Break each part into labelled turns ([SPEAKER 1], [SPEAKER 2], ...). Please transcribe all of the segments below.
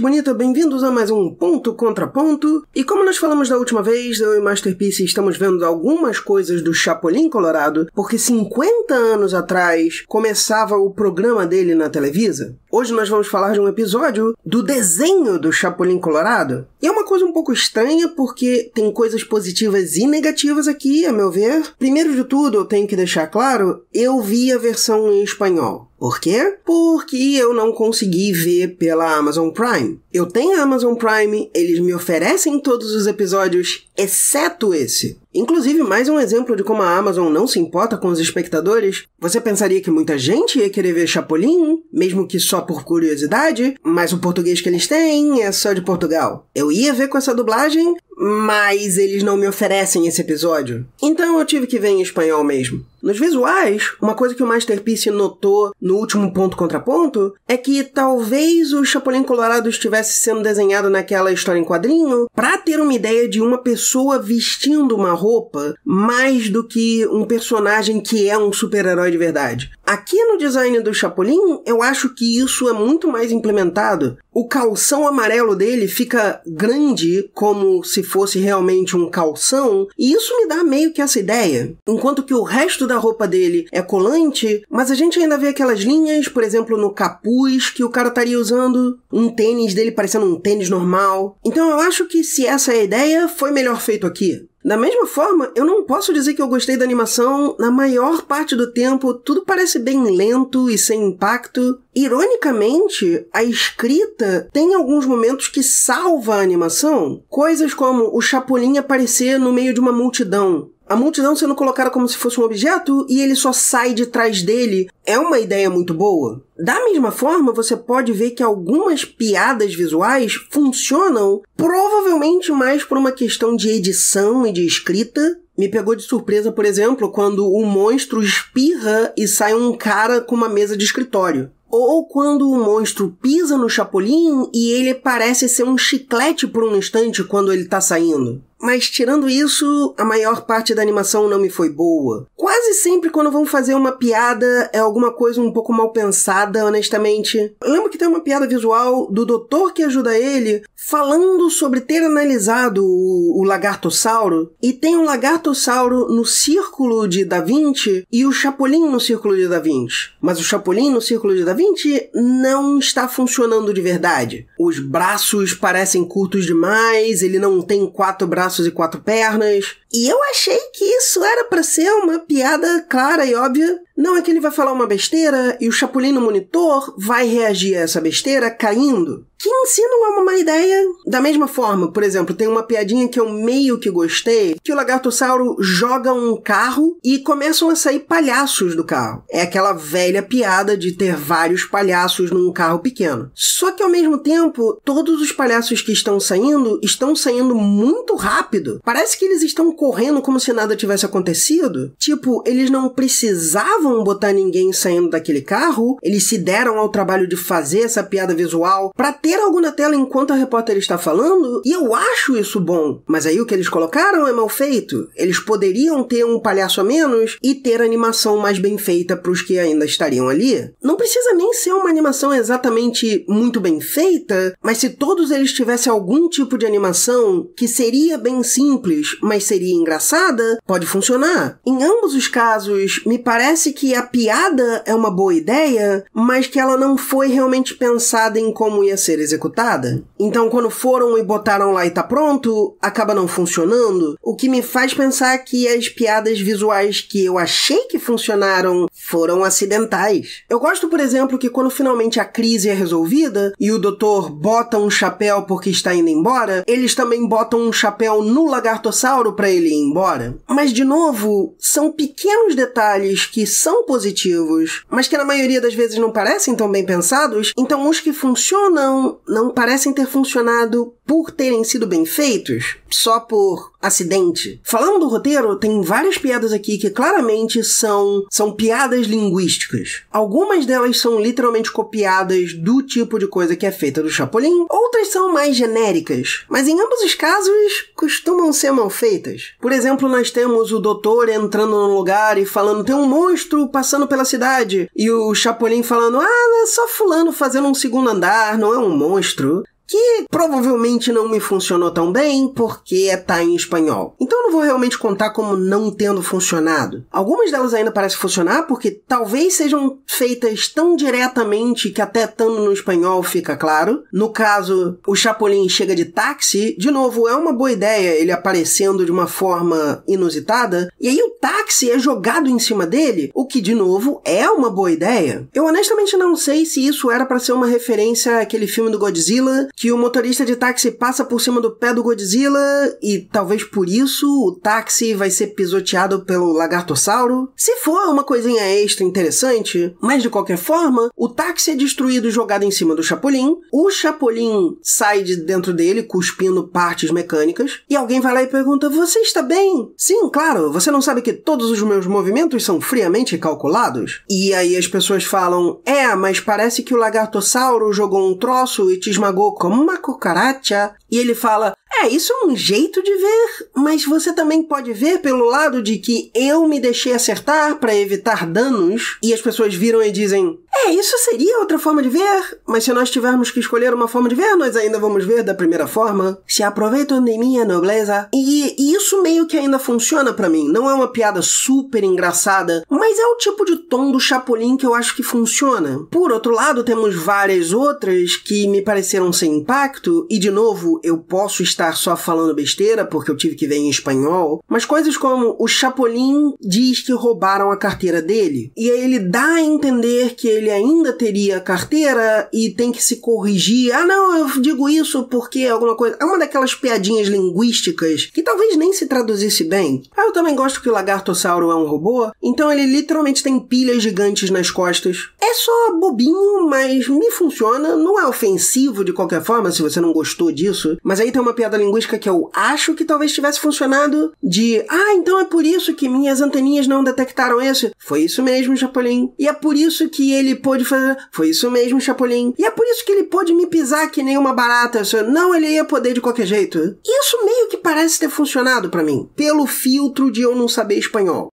[SPEAKER 1] gente bonita, bem-vindos a mais um Ponto Contra Ponto. E como nós falamos da última vez, eu e Masterpiece estamos vendo algumas coisas do Chapolin Colorado, porque 50 anos atrás começava o programa dele na Televisa. Hoje nós vamos falar de um episódio do desenho do Chapolin Colorado. E é uma coisa um pouco estranha, porque tem coisas positivas e negativas aqui, a meu ver. Primeiro de tudo, eu tenho que deixar claro, eu vi a versão em espanhol. Por quê? Porque eu não consegui ver pela Amazon Prime. Eu tenho a Amazon Prime, eles me oferecem todos os episódios, exceto esse. Inclusive, mais um exemplo de como a Amazon não se importa com os espectadores. Você pensaria que muita gente ia querer ver Chapolin, mesmo que só por curiosidade, mas o português que eles têm é só de Portugal. Eu ia ver com essa dublagem, mas eles não me oferecem esse episódio. Então eu tive que ver em espanhol mesmo. Nos visuais, uma coisa que o Masterpiece notou no último ponto contraponto é que talvez o Chapolin Colorado estivesse sendo desenhado naquela história em quadrinho para ter uma ideia de uma pessoa vestindo uma roupa mais do que um personagem que é um super-herói de verdade. Aqui no design do Chapolin, eu acho que isso é muito mais implementado. O calção amarelo dele fica grande como se fosse realmente um calção, e isso me dá meio que essa ideia. Enquanto que o resto da roupa dele é colante, mas a gente ainda vê aquelas linhas, por exemplo, no capuz, que o cara estaria usando um tênis dele parecendo um tênis normal. Então eu acho que se essa é a ideia, foi melhor feito aqui. Da mesma forma, eu não posso dizer que eu gostei da animação. Na maior parte do tempo, tudo parece bem lento e sem impacto. Ironicamente, a escrita tem alguns momentos que salva a animação. Coisas como o Chapolin aparecer no meio de uma multidão, a multidão sendo colocada como se fosse um objeto e ele só sai de trás dele é uma ideia muito boa. Da mesma forma, você pode ver que algumas piadas visuais funcionam provavelmente mais por uma questão de edição e de escrita me pegou de surpresa, por exemplo, quando o monstro espirra e sai um cara com uma mesa de escritório. Ou quando o monstro pisa no Chapolin e ele parece ser um chiclete por um instante quando ele tá saindo. Mas tirando isso, a maior parte da animação não me foi boa. Quase sempre quando vão fazer uma piada é alguma coisa um pouco mal pensada, honestamente. Eu lembro que tem uma piada visual do doutor que ajuda ele falando sobre ter analisado o, o lagartossauro e tem um lagartossauro no círculo de Da Vinci e o Chapolin no círculo de Da Vinci. Mas o Chapolin no círculo de Da Vinci não está funcionando de verdade. Os braços parecem curtos demais, ele não tem quatro braços braços e quatro pernas. E eu achei que isso era para ser uma piada clara e óbvia. Não é que ele vai falar uma besteira e o Chapolin no monitor vai reagir a essa besteira caindo. Que ensina é uma má ideia. Da mesma forma, por exemplo, tem uma piadinha que eu meio que gostei, que o lagartossauro joga um carro e começam a sair palhaços do carro. É aquela velha piada de ter vários palhaços num carro pequeno. Só que ao mesmo tempo, todos os palhaços que estão saindo estão saindo muito rápido. Parece que eles estão correndo como se nada tivesse acontecido? Tipo, eles não precisavam botar ninguém saindo daquele carro? Eles se deram ao trabalho de fazer essa piada visual para ter algo na tela enquanto a repórter está falando? E eu acho isso bom. Mas aí o que eles colocaram é mal feito. Eles poderiam ter um palhaço a menos e ter animação mais bem feita para os que ainda estariam ali. Não precisa nem ser uma animação exatamente muito bem feita, mas se todos eles tivessem algum tipo de animação que seria bem simples, mas seria engraçada, pode funcionar. Em ambos os casos, me parece que a piada é uma boa ideia, mas que ela não foi realmente pensada em como ia ser executada. Então, quando foram e botaram lá e tá pronto, acaba não funcionando, o que me faz pensar que as piadas visuais que eu achei que funcionaram foram acidentais. Eu gosto, por exemplo, que quando finalmente a crise é resolvida e o doutor bota um chapéu porque está indo embora, eles também botam um chapéu no lagartossauro para ele ele ir embora. Mas, de novo, são pequenos detalhes que são positivos, mas que na maioria das vezes não parecem tão bem pensados, então os que funcionam não parecem ter funcionado por terem sido bem feitos, só por acidente. Falando do roteiro, tem várias piadas aqui que claramente são, são piadas linguísticas. Algumas delas são literalmente copiadas do tipo de coisa que é feita do Chapolin, outras são mais genéricas, mas em ambos os casos costumam ser mal feitas. Por exemplo, nós temos o doutor entrando num lugar e falando: tem um monstro passando pela cidade. E o Chapolin falando: ah, é só Fulano fazendo um segundo andar, não é um monstro que provavelmente não me funcionou tão bem porque tá em espanhol. Então eu não vou realmente contar como não tendo funcionado. Algumas delas ainda parecem funcionar porque talvez sejam feitas tão diretamente que até estando no espanhol fica claro. No caso, o Chapolin chega de táxi, de novo, é uma boa ideia ele aparecendo de uma forma inusitada, e aí o táxi é jogado em cima dele, o que de novo é uma boa ideia. Eu honestamente não sei se isso era para ser uma referência àquele filme do Godzilla que o motorista de táxi passa por cima do pé do Godzilla e talvez por isso o táxi vai ser pisoteado pelo lagartossauro. Se for uma coisinha extra interessante, mas de qualquer forma, o táxi é destruído e jogado em cima do Chapolin, o Chapolin sai de dentro dele cuspindo partes mecânicas e alguém vai lá e pergunta: "Você está bem?" "Sim, claro, você não sabe que todos os meus movimentos são friamente calculados?" E aí as pessoas falam: "É, mas parece que o lagartossauro jogou um troço e te esmagou com como uma cucaracha. E ele fala: É, isso é um jeito de ver, mas você também pode ver pelo lado de que eu me deixei acertar para evitar danos. E as pessoas viram e dizem: isso seria outra forma de ver, mas se nós tivermos que escolher uma forma de ver, nós ainda vamos ver da primeira forma. Se aproveitam de minha nobreza. E, e isso meio que ainda funciona para mim. Não é uma piada super engraçada, mas é o tipo de tom do Chapolin que eu acho que funciona. Por outro lado, temos várias outras que me pareceram sem impacto, e de novo, eu posso estar só falando besteira porque eu tive que ver em espanhol, mas coisas como o Chapolin diz que roubaram a carteira dele, e aí ele dá a entender que ele é ainda teria carteira e tem que se corrigir. Ah, não, eu digo isso porque é alguma coisa. É uma daquelas piadinhas linguísticas que talvez nem se traduzisse bem. Ah, eu também gosto que o lagartossauro é um robô, então ele literalmente tem pilhas gigantes nas costas. É só bobinho, mas me funciona. Não é ofensivo de qualquer forma, se você não gostou disso. Mas aí tem uma piada linguística que eu acho que talvez tivesse funcionado de ah, então é por isso que minhas anteninhas não detectaram esse. Foi isso mesmo, Chapolin. E é por isso que ele pôde fazer. Foi isso mesmo, Chapolin. E é por isso que ele pôde me pisar que nem uma barata. Não, ele ia poder de qualquer jeito. Isso meio que parece ter funcionado para mim. Pelo filtro de eu não saber
[SPEAKER 2] espanhol.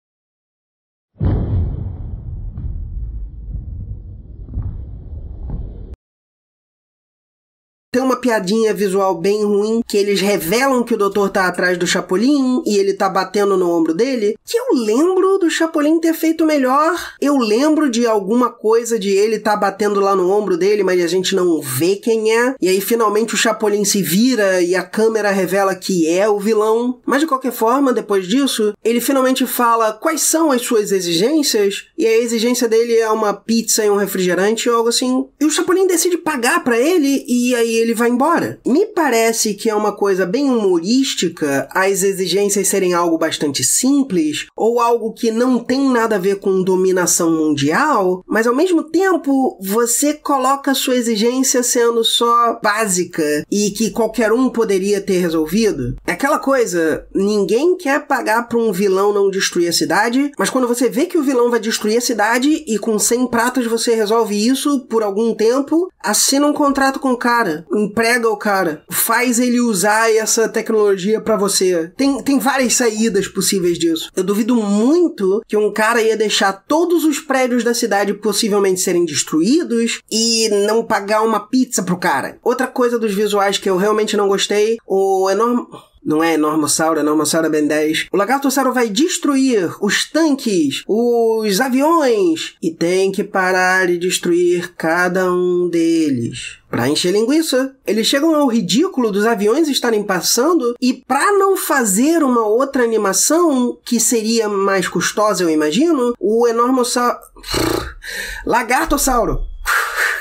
[SPEAKER 2] Tem uma piadinha visual bem
[SPEAKER 1] ruim que eles revelam que o doutor tá atrás do Chapolin e ele tá batendo no ombro dele. Que eu lembro do Chapolin ter feito melhor. Eu lembro de alguma coisa de ele tá batendo lá no ombro dele, mas a gente não vê quem é. E aí finalmente o Chapolin se vira e a câmera revela que é o vilão. Mas de qualquer forma, depois disso, ele finalmente fala quais são as suas exigências. E a exigência dele é uma pizza e um refrigerante ou algo assim. E o Chapolin decide pagar para ele e aí ele ele vai embora. Me parece que é uma coisa bem humorística as exigências serem algo bastante simples ou algo que não tem nada a ver com dominação mundial, mas ao mesmo tempo você coloca a sua exigência sendo só básica e que qualquer um poderia ter resolvido. É aquela coisa, ninguém quer pagar para um vilão não destruir a cidade, mas quando você vê que o vilão vai destruir a cidade e com 100 pratas você resolve isso por algum tempo, assina um contrato com o cara emprega o cara, faz ele usar essa tecnologia para você. Tem, tem várias saídas possíveis disso. Eu duvido muito que um cara ia deixar todos os prédios da cidade possivelmente serem destruídos e não pagar uma pizza pro cara. Outra coisa dos visuais que eu realmente não gostei, o enorme não é Normossauro, é Normossauro Ben 10. O Lagartossauro vai destruir os tanques, os aviões, e tem que parar de destruir cada um deles. Pra encher linguiça. Eles chegam ao ridículo dos aviões estarem passando e para não fazer uma outra animação que seria mais custosa, eu imagino, o Enormossauro... Lagartossauro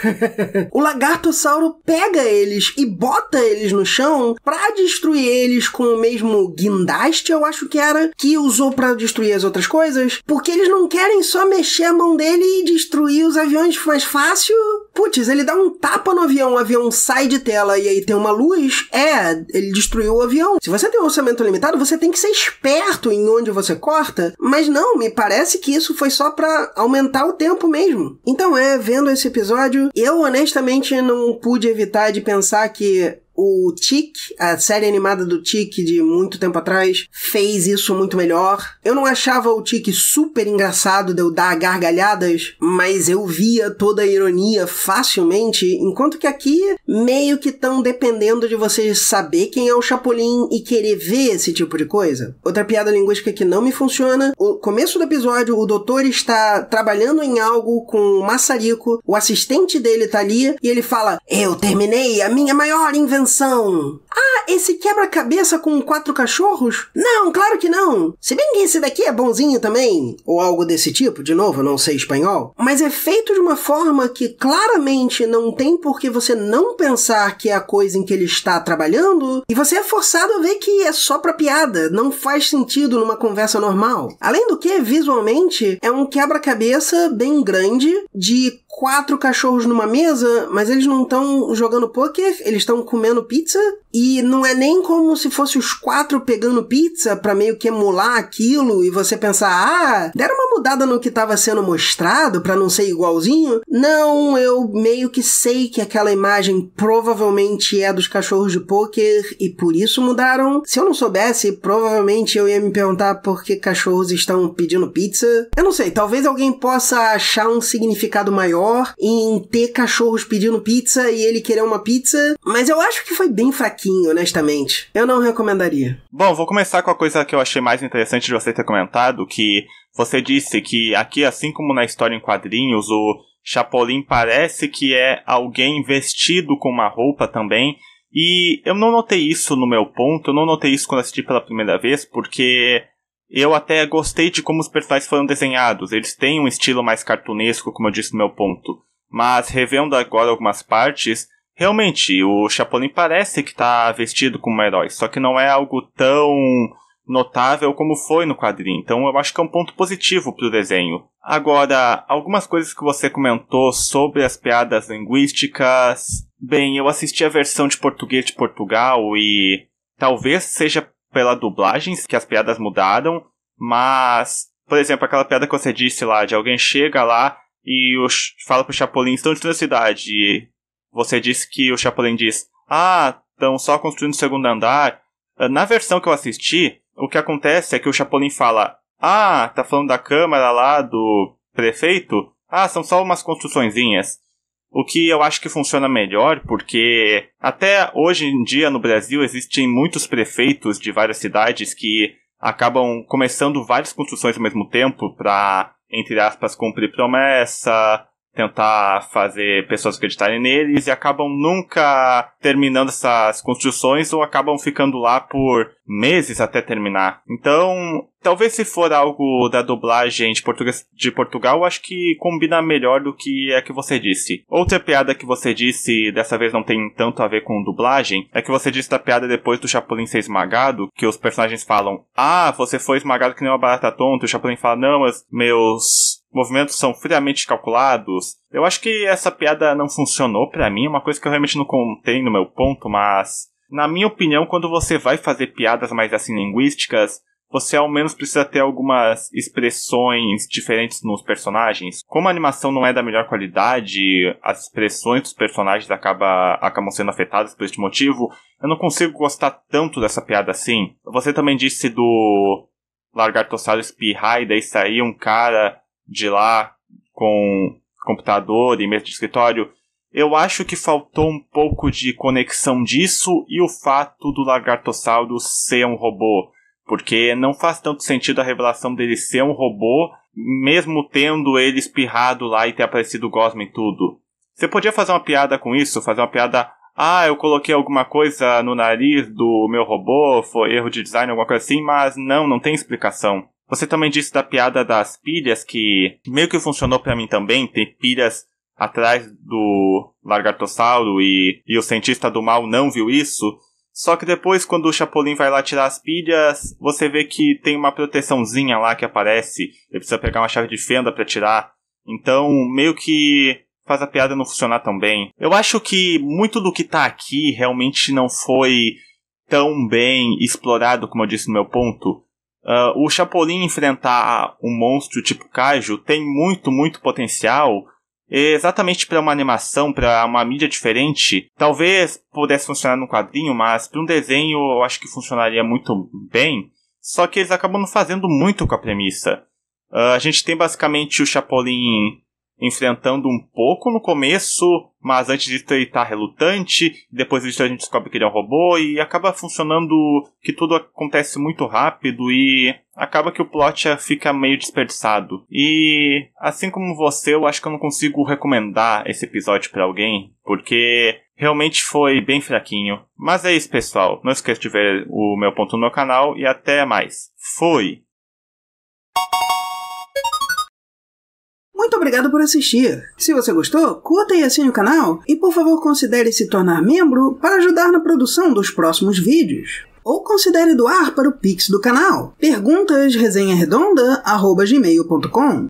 [SPEAKER 1] o lagartossauro pega eles e bota eles no chão para destruir eles com o mesmo guindaste, eu acho que era, que usou para destruir as outras coisas, porque eles não querem só mexer a mão dele e destruir os aviões mais fácil Putz, ele dá um tapa no avião, o avião sai de tela e aí tem uma luz. É, ele destruiu o avião. Se você tem um orçamento limitado, você tem que ser esperto em onde você corta. Mas não, me parece que isso foi só para aumentar o tempo mesmo. Então é, vendo esse episódio, eu honestamente não pude evitar de pensar que o Tick, a série animada do Tick de muito tempo atrás, fez isso muito melhor. Eu não achava o Tick super engraçado de eu dar gargalhadas, mas eu via toda a ironia facilmente, enquanto que aqui meio que estão dependendo de você saber quem é o Chapolin e querer ver esse tipo de coisa. Outra piada linguística que não me funciona, o começo do episódio, o doutor está trabalhando em algo com o maçarico, o assistente dele tá ali e ele fala: "Eu terminei a minha maior invenção atenção! Ah, esse quebra-cabeça com quatro cachorros? Não, claro que não. Se bem que esse daqui é bonzinho também, ou algo desse tipo, de novo, não sei espanhol. Mas é feito de uma forma que claramente não tem por que você não pensar que é a coisa em que ele está trabalhando, e você é forçado a ver que é só pra piada, não faz sentido numa conversa normal. Além do que, visualmente, é um quebra-cabeça bem grande de quatro cachorros numa mesa, mas eles não estão jogando poker, eles estão comendo pizza? E não é nem como se fosse os quatro pegando pizza para meio que emular aquilo e você pensar, ah, deram uma mudada no que estava sendo mostrado para não ser igualzinho. Não, eu meio que sei que aquela imagem provavelmente é dos cachorros de pôquer e por isso mudaram. Se eu não soubesse, provavelmente eu ia me perguntar por que cachorros estão pedindo pizza. Eu não sei, talvez alguém possa achar um significado maior em ter cachorros pedindo pizza e ele querer uma pizza, mas eu acho que foi bem fraquinho
[SPEAKER 2] honestamente. Eu não recomendaria. Bom, vou começar com a coisa que eu achei mais interessante de você ter comentado, que você disse que aqui, assim como na história em quadrinhos, o Chapolin parece que é alguém vestido com uma roupa também. E eu não notei isso no meu ponto, eu não notei isso quando assisti pela primeira vez, porque eu até gostei de como os personagens foram desenhados. Eles têm um estilo mais cartunesco, como eu disse no meu ponto. Mas revendo agora algumas partes, Realmente, o Chapolin parece que está vestido como um herói, só que não é algo tão notável como foi no quadrinho. Então eu acho que é um ponto positivo para o desenho. Agora, algumas coisas que você comentou sobre as piadas linguísticas. Bem, eu assisti a versão de português de Portugal e talvez seja pela dublagem que as piadas mudaram, mas, por exemplo, aquela piada que você disse lá de alguém chega lá e fala pro Chapolin, estão de cidade, você disse que o Chapolin diz: Ah, estão só construindo o segundo andar. Ah, na versão que eu assisti, o que acontece é que o Chapolin fala: Ah, tá falando da Câmara lá, do prefeito? Ah, são só umas construçõezinhas. O que eu acho que funciona melhor, porque até hoje em dia no Brasil existem muitos prefeitos de várias cidades que acabam começando várias construções ao mesmo tempo para, entre aspas, cumprir promessa, tentar fazer pessoas acreditarem neles e acabam nunca terminando essas construções ou acabam ficando lá por meses até terminar. Então, talvez se for algo da dublagem de, português, de Portugal, acho que combina melhor do que é que você disse. Outra piada que você disse, dessa vez não tem tanto a ver com dublagem, é que você disse da piada depois do Chapolin ser esmagado, que os personagens falam, ah, você foi esmagado que nem uma barata tonta, o Chapolin fala, não, mas meus movimentos são friamente calculados. Eu acho que essa piada não funcionou para mim, é uma coisa que eu realmente não contei no meu ponto, mas na minha opinião, quando você vai fazer piadas mais assim linguísticas, você ao menos precisa ter algumas expressões diferentes nos personagens. Como a animação não é da melhor qualidade, as expressões dos personagens acaba, acabam sendo afetadas por este motivo. Eu não consigo gostar tanto dessa piada assim. Você também disse do largar tossado espirrar e daí sair um cara de lá com computador e mesa de escritório, eu acho que faltou um pouco de conexão disso e o fato do Lagartossauro ser um robô. Porque não faz tanto sentido a revelação dele ser um robô, mesmo tendo ele espirrado lá e ter aparecido o Gosma em tudo. Você podia fazer uma piada com isso? Fazer uma piada. Ah, eu coloquei alguma coisa no nariz do meu robô, foi erro de design, alguma coisa assim, mas não, não tem explicação. Você também disse da piada das pilhas, que meio que funcionou para mim também. Tem pilhas atrás do Largatossauro e, e o cientista do mal não viu isso. Só que depois, quando o Chapolin vai lá tirar as pilhas, você vê que tem uma proteçãozinha lá que aparece. Ele precisa pegar uma chave de fenda para tirar. Então, meio que faz a piada não funcionar tão bem. Eu acho que muito do que tá aqui realmente não foi tão bem explorado como eu disse no meu ponto. Uh, o Chapolin enfrentar um monstro tipo Kaiju tem muito, muito potencial. Exatamente para uma animação, para uma mídia diferente, talvez pudesse funcionar no quadrinho, mas para um desenho eu acho que funcionaria muito bem. Só que eles acabam não fazendo muito com a premissa. Uh, a gente tem basicamente o Chapolin enfrentando um pouco no começo, mas antes disso ele tá relutante, depois disso a gente descobre que ele é um robô e acaba funcionando que tudo acontece muito rápido e acaba que o plot fica meio desperdiçado. E assim como você, eu acho que eu não consigo recomendar esse episódio para alguém, porque realmente foi bem fraquinho. Mas é isso, pessoal. Não esqueça de ver o meu ponto no canal e até mais. Fui.
[SPEAKER 1] Muito obrigado por assistir. Se você gostou, curta e assine o canal e por favor considere se tornar membro para ajudar na produção dos próximos vídeos. Ou considere doar para o Pix do canal, perguntasresenharedonda.gmail.com.